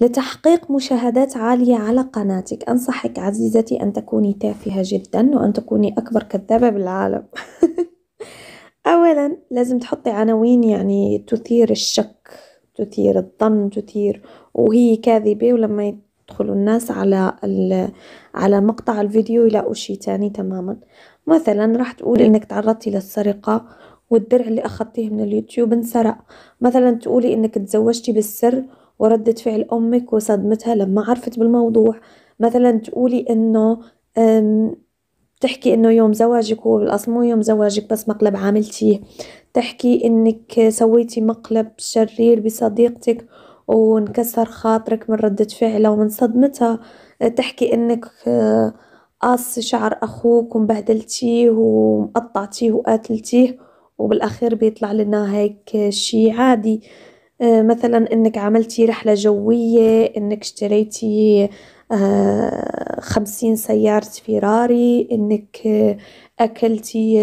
لتحقيق مشاهدات عالية على قناتك أنصحك عزيزتي أن تكوني تافهة جدا وأن تكوني أكبر كذابة بالعالم أولا لازم تحطي عناوين يعني تثير الشك تثير الظن تثير وهي كاذبة ولما يدخلوا الناس على على مقطع الفيديو يلاقوا شيء تاني تماما مثلا راح تقولي انك تعرضتي للسرقة والدرع اللي اخذتيه من اليوتيوب انسرق مثلا تقولي انك تزوجتي بالسر وردة فعل أمك وصدمتها لما عرفت بالموضوع مثلا تقولي إنه تحكي انه يوم زواجك هو بالاصل مو يوم زواجك بس مقلب عاملتيه تحكي انك سويتي مقلب شرير بصديقتك ونكسر خاطرك من ردة فعله ومن صدمتها تحكي انك قاص شعر اخوك ومبهدلتيه ومقطعتيه وقاتلتيه وبالاخير بيطلع لنا هيك شي عادي آه، مثلا انك عملتي رحلة جوية انك اشتريتي آه، خمسين سيارة فيراري انك آه، اكلتي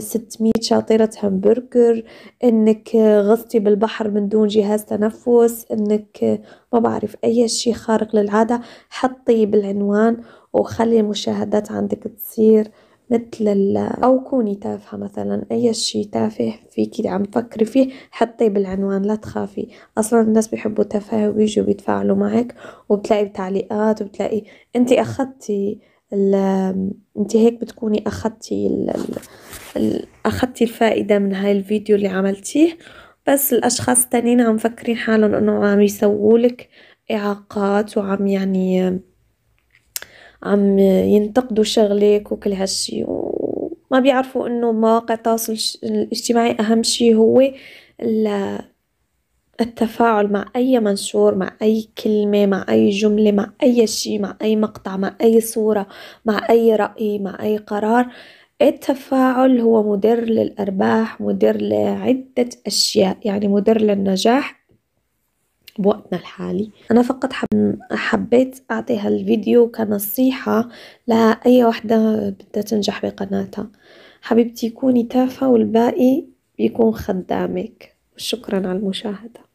ستمية شاطرة همبرجر انك غصتي بالبحر من دون جهاز تنفس انك ما بعرف اي شي خارق للعادة حطي بالعنوان وخلي المشاهدات عندك تصير مثل أو كوني تافهة مثلا أي شي تافه فيكي عم تفكري فيه حطيه بالعنوان لا تخافي أصلا الناس بيحبوا تافهة وبيجوا بيتفاعلوا معك وبتلاقي تعليقات وبتلاقي أنت أخذتي أنت هيك بتكوني أخذتي ال... ال... أخذتي الفائدة من هاي الفيديو اللي عملتيه بس الأشخاص التانيين عم فكرين حالهم أنه عم يسوولك إعاقات وعم يعني عم ينتقدوا شغلك وكل هالشي وما بيعرفوا انه مواقع التواصل الاجتماعي اهم شي هو التفاعل مع اي منشور مع اي كلمة مع اي جملة مع اي شي مع اي مقطع مع اي صورة مع اي رأي مع اي قرار التفاعل هو مدر للأرباح مدر لعدة أشياء يعني مدر للنجاح بوقتنا الحالي أنا فقط حب... حبيت أعطي هالفيديو كنصيحة لأي وحدة بدها تنجح بقناتها حبيبتي كوني تافهة والباقي بيكون خدامك وشكرا على المشاهدة